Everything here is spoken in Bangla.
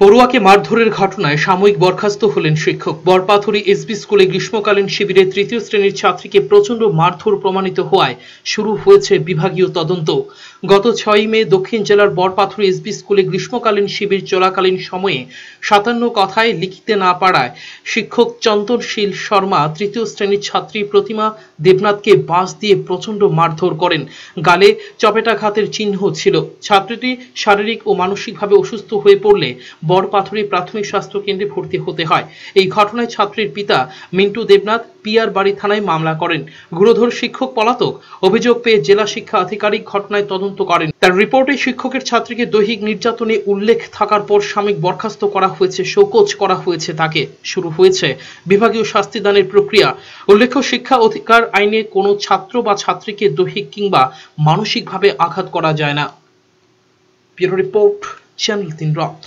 পড়ুয়াকে মারধরের ঘটনায় সাময়িক বরখাস্ত হলেন শিক্ষক বরপাথরি এসবি স্কুলে গ্রীষ্মকালীন শিবিরে তৃতীয় শ্রেণীর ছাত্রীকে প্রচণ্ড মারধর প্রমাণিত হওয়ায় শুরু হয়েছে বিভাগীয় তদন্ত গত ছয় মে দক্ষিণ জেলার বরপাথরি এসবি স্কুলে গ্রীষ্মকালীন শিবির চলাকালীন সময়ে সাতান্ন কথায় লিখিতে না পারায় শিক্ষক চন্দনশীল শর্মা তৃতীয় শ্রেণীর ছাত্রী প্রতিমা দেবনাথকে বাস দিয়ে প্রচণ্ড মারধর করেন গালে চপেটাঘাতের চিহ্ন ছিল ছাত্রীটি শারীরিক ও মানসিকভাবে অসুস্থ হয়ে পড়লে বড়পাথরি প্রাথমিক স্বাস্থ্য কেন্দ্রে ভর্তি হতে হয় এই ঘটনায় ছাত্রীর পিতা মিন্টু দেবনাথ পিয়ার বাড়ি থানায় মামলা করেন গুরুধর শিক্ষক পলাতক অভিযোগ পেয়ে জেলা শিক্ষা আধিকারিক ঘটনায় তদন্ত করেন তার রিপোর্টে শিক্ষকের ছাত্রীকে দৈহিক নির্যাতনে উল্লেখ থাকার পর সাময়িক বরখাস্ত করা হয়েছে শোকজ করা হয়েছে তাকে শুরু হয়েছে বিভাগীয় শাস্তিদানের প্রক্রিয়া উল্লেখ্য শিক্ষা অধিকার আইনে কোনো ছাত্র বা ছাত্রীকে দৈহিক কিংবা মানসিকভাবে আঘাত করা যায় না ব্যুরো রিপোর্ট চ্যানেল তিন রথ